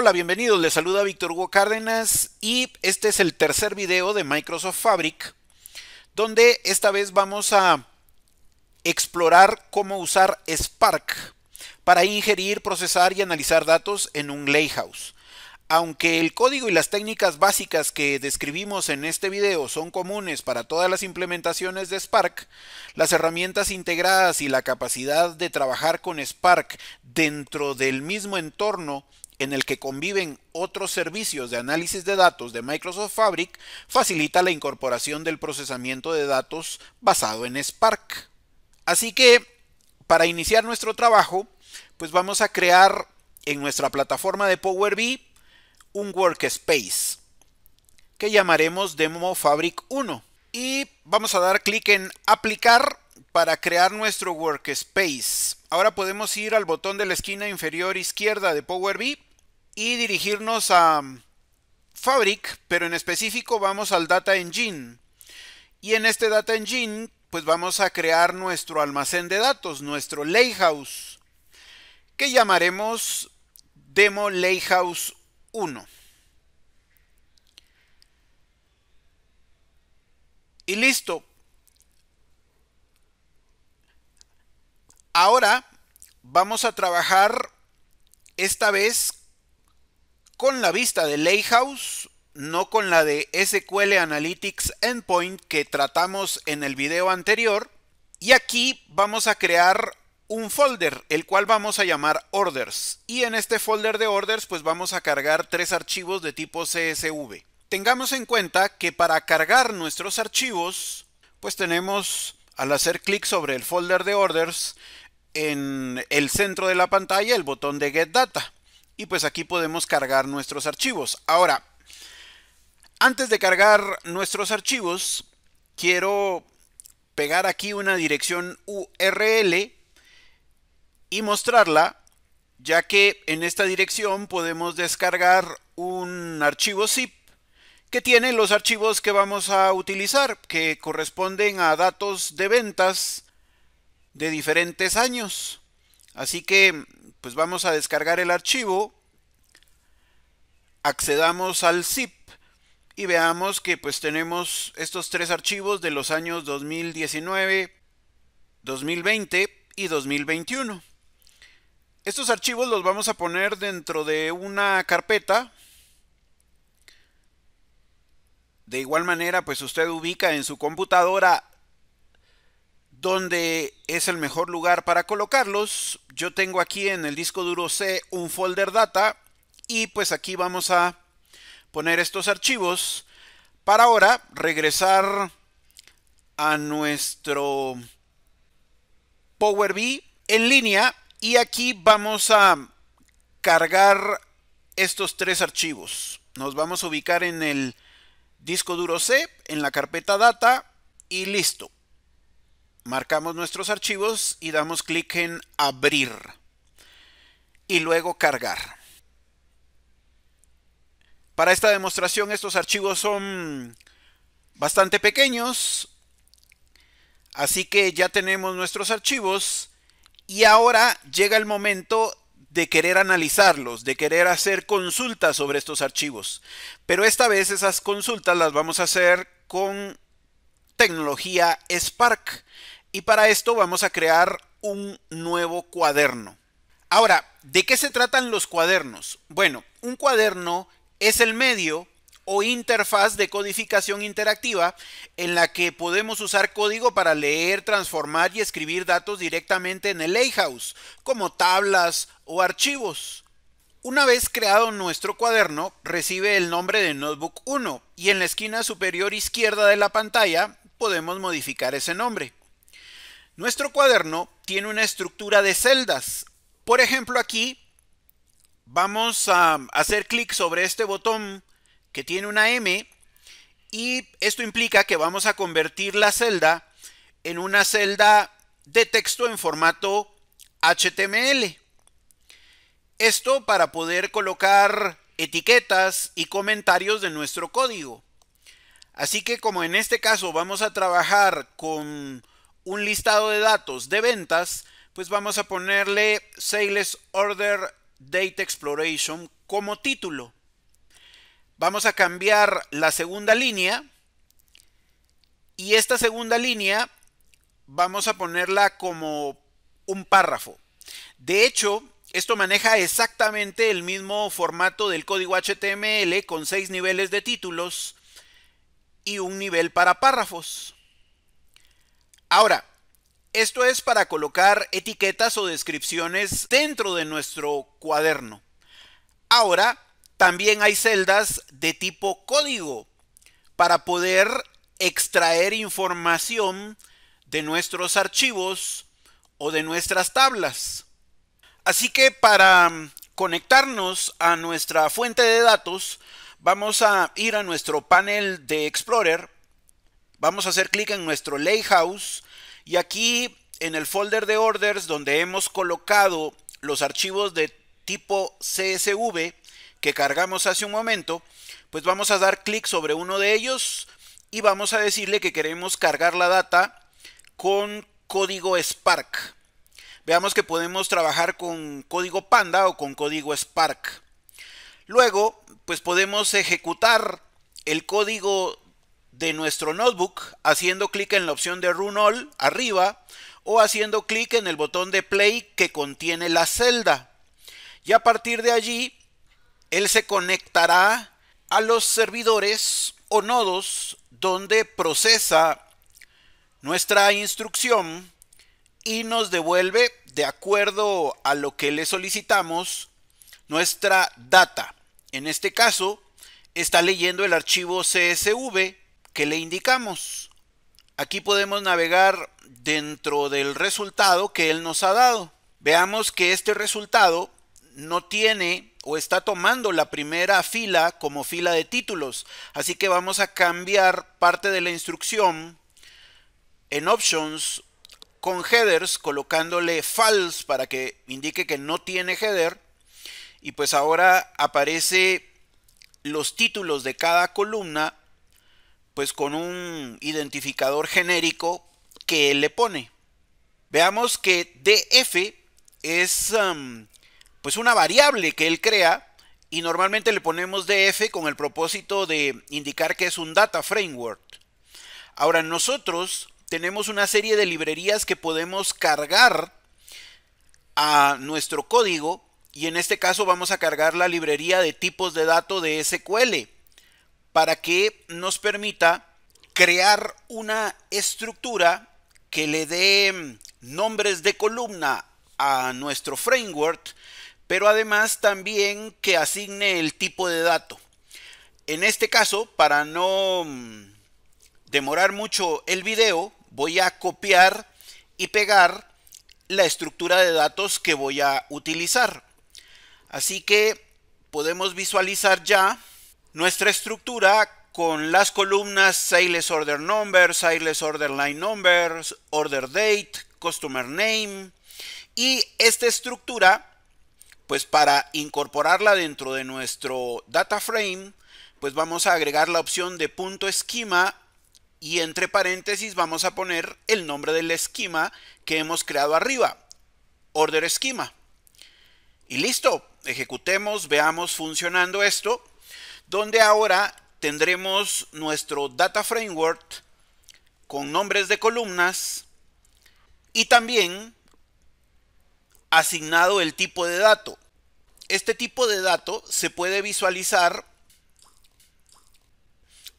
Hola, bienvenidos, les saluda Víctor Hugo Cárdenas y este es el tercer video de Microsoft Fabric, donde esta vez vamos a explorar cómo usar Spark para ingerir, procesar y analizar datos en un Lakehouse. Aunque el código y las técnicas básicas que describimos en este video son comunes para todas las implementaciones de Spark, las herramientas integradas y la capacidad de trabajar con Spark dentro del mismo entorno en el que conviven otros servicios de análisis de datos de Microsoft Fabric, facilita la incorporación del procesamiento de datos basado en Spark. Así que, para iniciar nuestro trabajo, pues vamos a crear en nuestra plataforma de Power BI un workspace que llamaremos Demo Fabric 1 y vamos a dar clic en aplicar para crear nuestro workspace. Ahora podemos ir al botón de la esquina inferior izquierda de Power BI y dirigirnos a mm, Fabric, pero en específico vamos al Data Engine. Y en este Data Engine, pues vamos a crear nuestro almacén de datos, nuestro House, que llamaremos Demo House 1. Y listo. Ahora vamos a trabajar esta vez con la vista de Layhouse, no con la de SQL Analytics Endpoint que tratamos en el video anterior. Y aquí vamos a crear un folder, el cual vamos a llamar orders. Y en este folder de orders, pues vamos a cargar tres archivos de tipo CSV. Tengamos en cuenta que para cargar nuestros archivos, pues tenemos, al hacer clic sobre el folder de orders, en el centro de la pantalla el botón de Get Data y pues aquí podemos cargar nuestros archivos. Ahora, antes de cargar nuestros archivos, quiero pegar aquí una dirección URL y mostrarla, ya que en esta dirección podemos descargar un archivo zip que tiene los archivos que vamos a utilizar, que corresponden a datos de ventas de diferentes años. Así que, pues vamos a descargar el archivo accedamos al zip y veamos que pues tenemos estos tres archivos de los años 2019, 2020 y 2021. Estos archivos los vamos a poner dentro de una carpeta. De igual manera, pues usted ubica en su computadora donde es el mejor lugar para colocarlos. Yo tengo aquí en el disco duro C un folder data y pues aquí vamos a poner estos archivos para ahora regresar a nuestro Power BI en línea y aquí vamos a cargar estos tres archivos. Nos vamos a ubicar en el disco duro C, en la carpeta data y listo. Marcamos nuestros archivos y damos clic en abrir y luego cargar. Para esta demostración estos archivos son bastante pequeños. Así que ya tenemos nuestros archivos y ahora llega el momento de querer analizarlos, de querer hacer consultas sobre estos archivos. Pero esta vez esas consultas las vamos a hacer con tecnología Spark. Y para esto vamos a crear un nuevo cuaderno. Ahora, ¿de qué se tratan los cuadernos? Bueno, un cuaderno es el medio o interfaz de codificación interactiva en la que podemos usar código para leer, transformar y escribir datos directamente en el layhouse como tablas o archivos. Una vez creado nuestro cuaderno, recibe el nombre de Notebook 1 y en la esquina superior izquierda de la pantalla podemos modificar ese nombre. Nuestro cuaderno tiene una estructura de celdas. Por ejemplo, aquí vamos a hacer clic sobre este botón que tiene una M y esto implica que vamos a convertir la celda en una celda de texto en formato HTML. Esto para poder colocar etiquetas y comentarios de nuestro código. Así que como en este caso vamos a trabajar con un listado de datos de ventas, pues vamos a ponerle sales order Data Exploration como título. Vamos a cambiar la segunda línea y esta segunda línea vamos a ponerla como un párrafo. De hecho, esto maneja exactamente el mismo formato del código HTML con seis niveles de títulos y un nivel para párrafos. Ahora, esto es para colocar etiquetas o descripciones dentro de nuestro cuaderno. Ahora, también hay celdas de tipo código para poder extraer información de nuestros archivos o de nuestras tablas. Así que para mm, conectarnos a nuestra fuente de datos, vamos a ir a nuestro panel de Explorer, vamos a hacer clic en nuestro Layhouse. Y aquí en el folder de orders donde hemos colocado los archivos de tipo CSV que cargamos hace un momento, pues vamos a dar clic sobre uno de ellos y vamos a decirle que queremos cargar la data con código Spark. Veamos que podemos trabajar con código Panda o con código Spark. Luego, pues podemos ejecutar el código de nuestro notebook haciendo clic en la opción de Run All arriba o haciendo clic en el botón de Play que contiene la celda. Y a partir de allí, él se conectará a los servidores o nodos donde procesa nuestra instrucción y nos devuelve, de acuerdo a lo que le solicitamos, nuestra data. En este caso, está leyendo el archivo CSV que le indicamos. Aquí podemos navegar dentro del resultado que él nos ha dado. Veamos que este resultado no tiene o está tomando la primera fila como fila de títulos. Así que vamos a cambiar parte de la instrucción en options con headers colocándole false para que indique que no tiene header. Y pues ahora aparece los títulos de cada columna pues con un identificador genérico que él le pone. Veamos que df es um, pues una variable que él crea y normalmente le ponemos df con el propósito de indicar que es un data framework. Ahora nosotros tenemos una serie de librerías que podemos cargar a nuestro código y en este caso vamos a cargar la librería de tipos de datos de SQL para que nos permita crear una estructura que le dé mm, nombres de columna a nuestro framework, pero además también que asigne el tipo de dato. En este caso, para no mm, demorar mucho el video, voy a copiar y pegar la estructura de datos que voy a utilizar. Así que podemos visualizar ya nuestra estructura con las columnas Sales Order Number, Sales Order Line numbers, Order Date, Customer Name. Y esta estructura, pues para incorporarla dentro de nuestro data frame, pues vamos a agregar la opción de punto esquema y entre paréntesis vamos a poner el nombre del esquema que hemos creado arriba, Order Esquema. Y listo, ejecutemos, veamos funcionando esto donde ahora tendremos nuestro Data Framework con nombres de columnas y también asignado el tipo de dato. Este tipo de dato se puede visualizar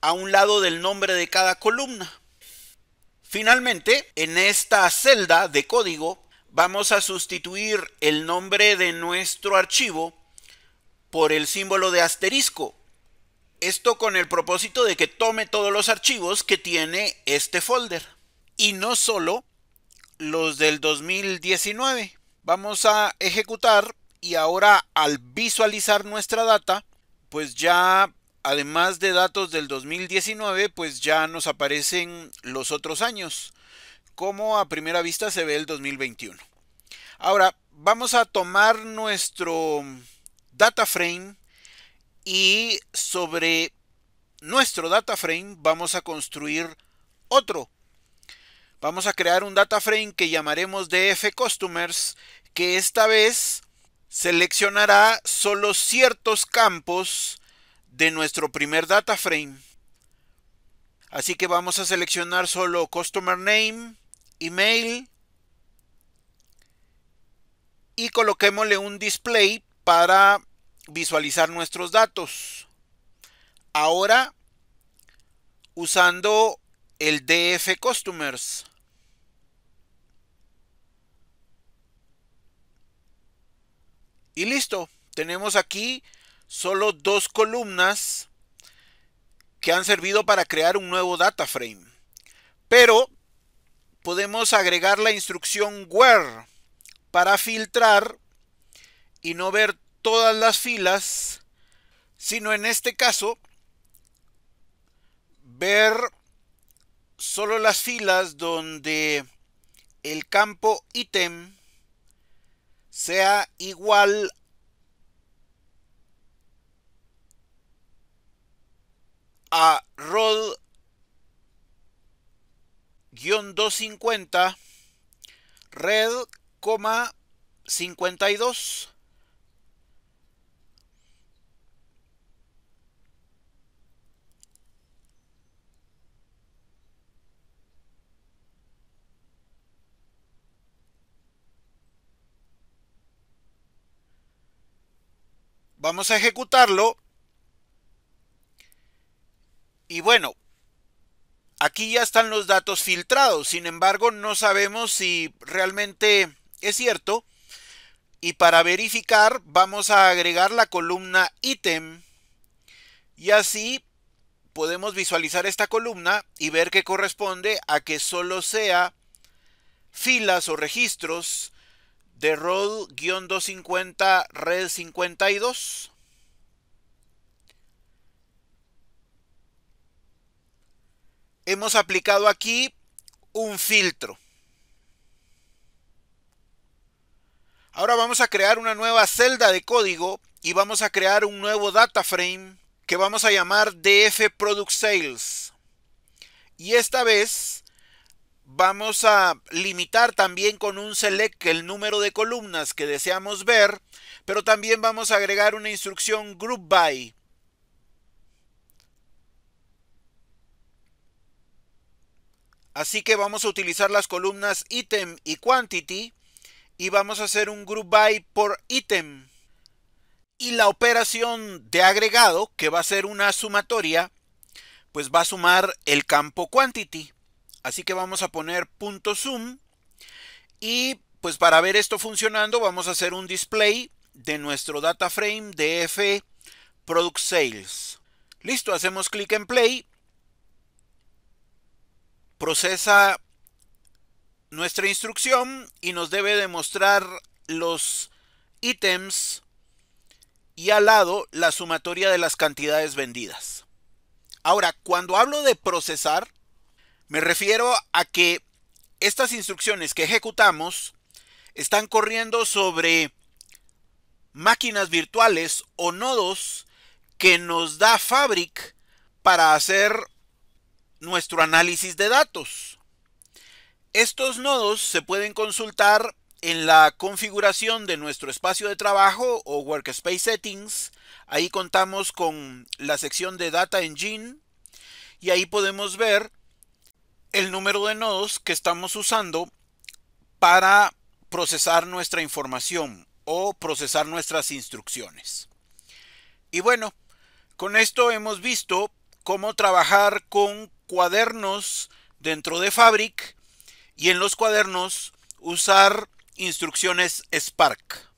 a un lado del nombre de cada columna. Finalmente, en esta celda de código vamos a sustituir el nombre de nuestro archivo por el símbolo de asterisco esto con el propósito de que tome todos los archivos que tiene este folder. Y no solo los del 2019. Vamos a ejecutar y ahora al visualizar nuestra data, pues ya además de datos del 2019, pues ya nos aparecen los otros años, como a primera vista se ve el 2021. Ahora, vamos a tomar nuestro data frame y sobre nuestro data frame vamos a construir otro. Vamos a crear un data frame que llamaremos DF Customers que esta vez seleccionará solo ciertos campos de nuestro primer data frame. Así que vamos a seleccionar solo customer name, email y coloquémosle un display para visualizar nuestros datos. Ahora, usando el DF Customers. Y listo, tenemos aquí solo dos columnas que han servido para crear un nuevo data frame. Pero podemos agregar la instrucción where para filtrar y no ver todas las filas, sino en este caso ver solo las filas donde el campo ítem sea igual a rod 250 red, 52 Vamos a ejecutarlo. Y bueno, aquí ya están los datos filtrados. Sin embargo, no sabemos si realmente es cierto. Y para verificar, vamos a agregar la columna ítem. Y así podemos visualizar esta columna y ver que corresponde a que solo sea filas o registros de Road-250 Red 52. Hemos aplicado aquí un filtro. Ahora vamos a crear una nueva celda de código y vamos a crear un nuevo data frame que vamos a llamar DF Product Sales. Y esta vez vamos a limitar también con un select el número de columnas que deseamos ver, pero también vamos a agregar una instrucción group by. Así que vamos a utilizar las columnas item y quantity y vamos a hacer un group by por item. Y la operación de agregado, que va a ser una sumatoria, pues va a sumar el campo quantity. Así que vamos a poner punto zoom y pues para ver esto funcionando vamos a hacer un display de nuestro data frame DF Product Sales. Listo, hacemos clic en play. Procesa nuestra instrucción y nos debe demostrar los ítems y al lado la sumatoria de las cantidades vendidas. Ahora, cuando hablo de procesar, me refiero a que estas instrucciones que ejecutamos están corriendo sobre máquinas virtuales o nodos que nos da Fabric para hacer nuestro análisis de datos. Estos nodos se pueden consultar en la configuración de nuestro espacio de trabajo o Workspace Settings. Ahí contamos con la sección de Data Engine y ahí podemos ver el número de nodos que estamos usando para procesar nuestra información o procesar nuestras instrucciones. Y bueno, con esto hemos visto cómo trabajar con cuadernos dentro de Fabric y en los cuadernos usar instrucciones Spark.